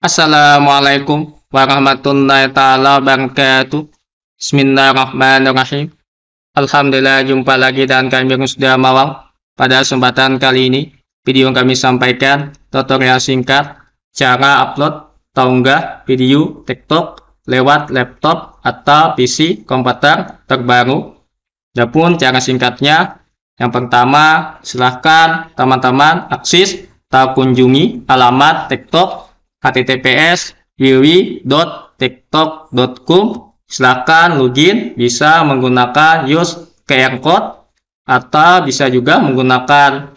Assalamualaikum warahmatullahi taala wabarakatuh. Bismillahirrahmanirrahim. Alhamdulillah jumpa lagi dan kami sudah mawal. Pada kesempatan kali ini, video yang kami sampaikan tutorial singkat cara upload atau video TikTok lewat laptop atau PC komputer terbaru. Adapun cara singkatnya, yang pertama silahkan teman-teman akses atau kunjungi alamat TikTok https www.tiktok.com. silakan login bisa menggunakan use QR code atau bisa juga menggunakan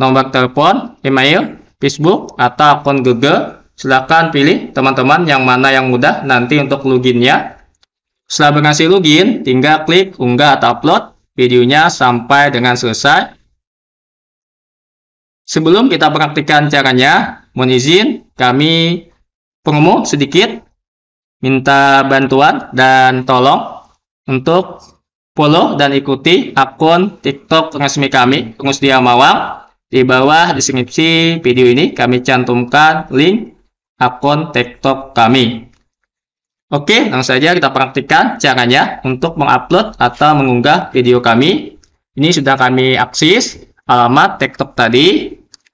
nomor telepon, email, Facebook atau akun Google Silahkan pilih teman-teman yang mana yang mudah nanti untuk loginnya setelah berhasil login tinggal klik unggah atau upload videonya sampai dengan selesai Sebelum kita praktikkan caranya, mohon izin kami promo sedikit, minta bantuan dan tolong untuk follow dan ikuti akun TikTok resmi kami, Rusdia Mawang. Di bawah deskripsi video ini kami cantumkan link akun TikTok kami. Oke, langsung saja kita praktikkan caranya untuk mengupload atau mengunggah video kami. Ini sudah kami akses alamat TikTok tadi.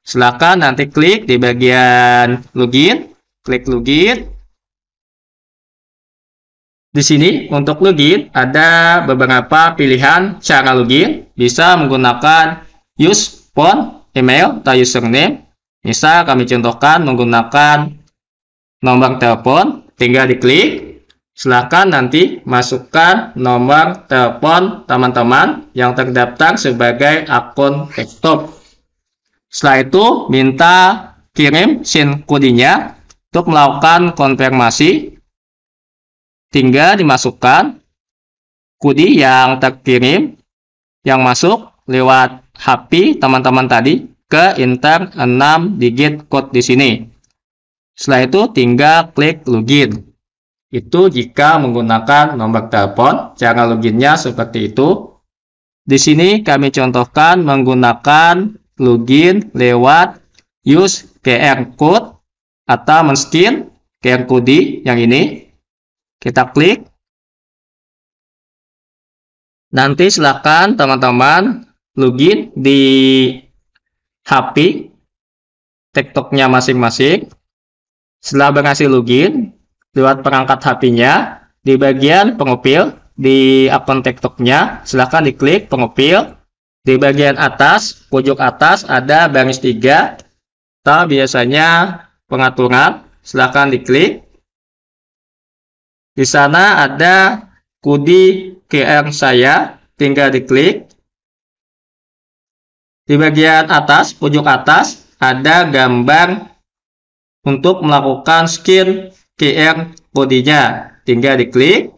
Silakan nanti klik di bagian login, klik login. Di sini untuk login ada beberapa pilihan cara login, bisa menggunakan use phone, email, atau username. Bisa kami contohkan menggunakan nomor telepon, tinggal diklik. Silakan nanti masukkan nomor telepon teman-teman yang terdaftar sebagai akun desktop. Setelah itu minta kirim SIN kodenya untuk melakukan konfirmasi. Tinggal dimasukkan kode yang terkirim yang masuk lewat HP teman-teman tadi ke intern 6 digit code di sini. Setelah itu tinggal klik login. Itu jika menggunakan nomor telepon, cara loginnya seperti itu. Di sini kami contohkan menggunakan login lewat use QR code atau men-scan QR code yang ini. Kita klik. Nanti silakan teman-teman login di HP TikToknya masing-masing. Setelah berhasil login, lewat perangkat HP-nya, di bagian pengupil, di akun TikToknya, silakan diklik pengupil, di bagian atas, pojok atas ada baris 3. Kita biasanya pengaturan, silahkan diklik. Di sana ada kudi QR saya, tinggal diklik. Di bagian atas, pojok atas, ada gambar untuk melakukan skin QR kodenya. Tinggal diklik.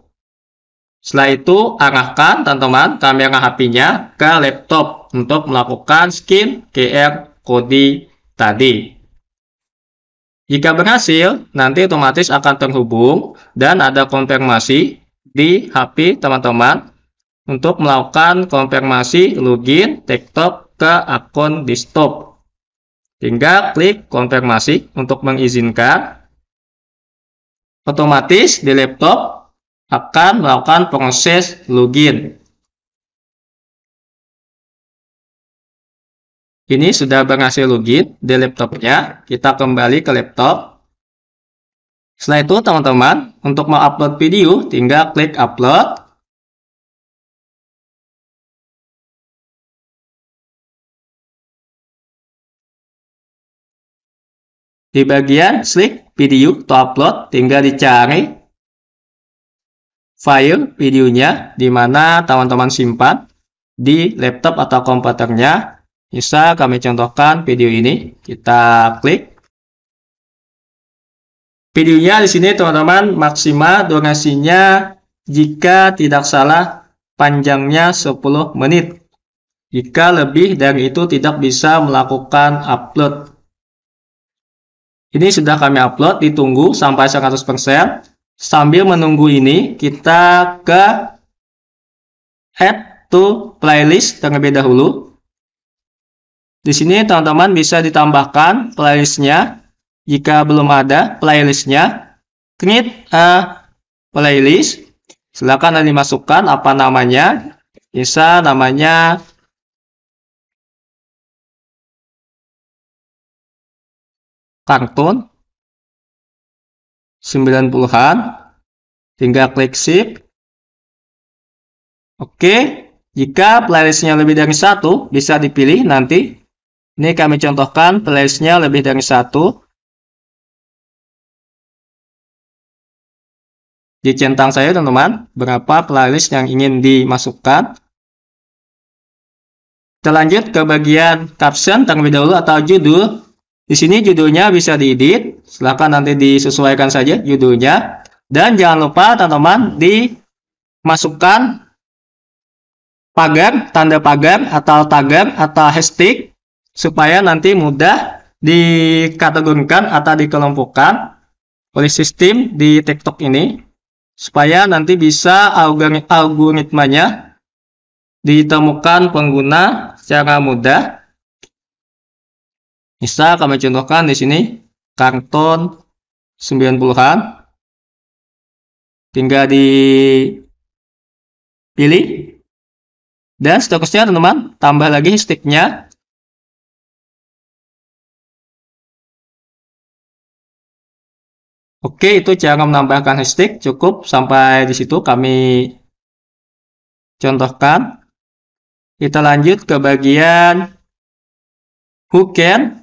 Setelah itu, arahkan teman-teman kamera HP-nya ke laptop untuk melakukan skin QR Kode tadi. Jika berhasil, nanti otomatis akan terhubung dan ada konfirmasi di HP teman-teman untuk melakukan konfirmasi login TikTok ke akun desktop. Tinggal klik konfirmasi untuk mengizinkan. Otomatis di laptop akan melakukan proses login. Ini sudah berhasil login di laptopnya. Kita kembali ke laptop. Setelah itu, teman-teman, untuk mengupload video, tinggal klik upload. Di bagian klik Video to Upload, tinggal dicari file videonya di mana teman-teman simpan di laptop atau komputernya. Bisa kami contohkan video ini. Kita klik. Videonya di sini teman-teman maksimal donasinya jika tidak salah panjangnya 10 menit. Jika lebih dari itu tidak bisa melakukan upload. Ini sudah kami upload, ditunggu sampai 100%. Sambil menunggu ini, kita ke add to playlist terlebih dahulu. Di sini teman-teman bisa ditambahkan playlistnya. Jika belum ada playlistnya, create a playlist. Silakan nanti masukkan apa namanya. Bisa namanya kartun 90-an. Tinggal klik Shift. Oke, jika playlistnya lebih dari satu, bisa dipilih nanti. Ini kami contohkan playlistnya lebih dari satu. Di centang saya teman-teman, berapa playlist yang ingin dimasukkan. Kita lanjut ke bagian caption terlebih dahulu atau judul. Di sini judulnya bisa diedit, silahkan nanti disesuaikan saja judulnya. Dan jangan lupa teman-teman dimasukkan pagar, tanda pagar atau tagar atau hashtag supaya nanti mudah dikategorikan atau dikelompokkan oleh sistem di TikTok ini supaya nanti bisa algoritmanya ditemukan pengguna secara mudah Misal kami contohkan di sini karton 90-an tinggal dipilih dan seterusnya teman-teman tambah lagi sticknya Oke, itu cara menambahkan stick Cukup sampai di situ kami contohkan. Kita lanjut ke bagian who can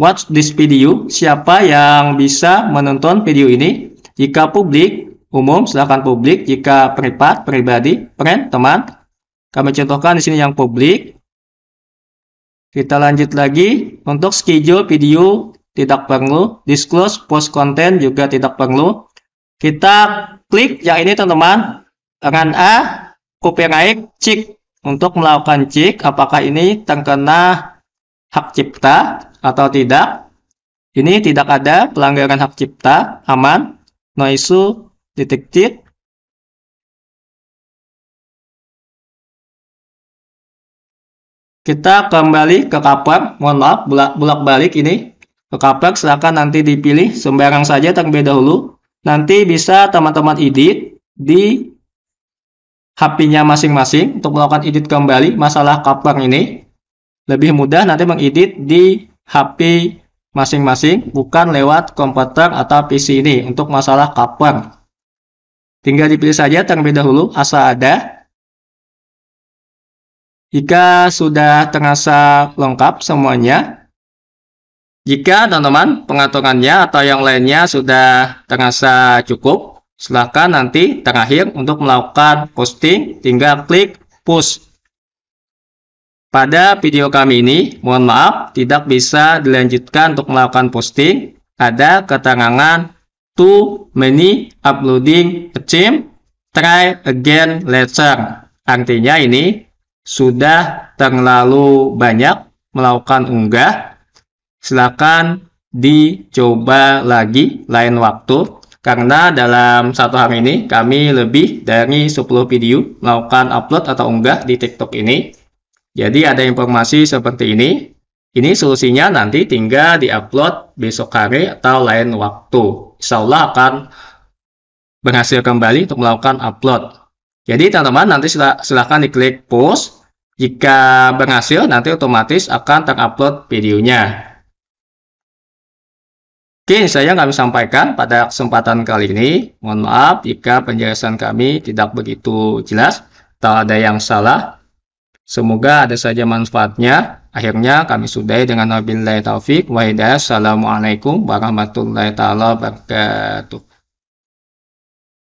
watch this video? Siapa yang bisa menonton video ini? Jika publik, umum, silakan publik. Jika privat, pribadi, friend, teman. Kami contohkan di sini yang publik. Kita lanjut lagi. Untuk schedule video tidak perlu. Disclose post content juga tidak perlu. Kita klik yang ini teman-teman. Run A, copyright, check. Untuk melakukan cek, apakah ini terkena hak cipta atau tidak. Ini tidak ada pelanggaran hak cipta, aman, no issue, titik titik Kita kembali ke kapak mohon maaf, bulat balik ini. Ke kapak silahkan nanti dipilih sembarang saja terlebih dahulu. Nanti bisa teman-teman edit di HP-nya masing-masing untuk melakukan edit kembali masalah cover ini. Lebih mudah nanti mengedit di HP masing-masing, bukan lewat komputer atau PC ini untuk masalah cover. Tinggal dipilih saja terlebih dahulu asal ada. Jika sudah terasa lengkap semuanya, jika teman-teman pengaturannya atau yang lainnya sudah terasa cukup, silahkan nanti terakhir untuk melakukan posting, tinggal klik push pada video kami ini, mohon maaf tidak bisa dilanjutkan untuk melakukan posting. Ada ketangangan too many uploading attempt, try again later. Artinya ini sudah terlalu banyak melakukan unggah. Silakan dicoba lagi lain waktu karena dalam satu hari ini kami lebih dari 10 video melakukan upload atau unggah di TikTok ini jadi ada informasi seperti ini. Ini solusinya nanti tinggal diupload besok hari atau lain waktu. Insya Allah akan berhasil kembali untuk melakukan upload. Jadi teman-teman nanti sila, silahkan diklik post. Jika berhasil nanti otomatis akan terupload videonya. Oke, saya kami sampaikan pada kesempatan kali ini. Mohon maaf jika penjelasan kami tidak begitu jelas atau ada yang salah. Semoga ada saja manfaatnya. Akhirnya kami sudahi dengan wabillahi taufik wa Assalamualaikum warahmatullahi wabarakatuh.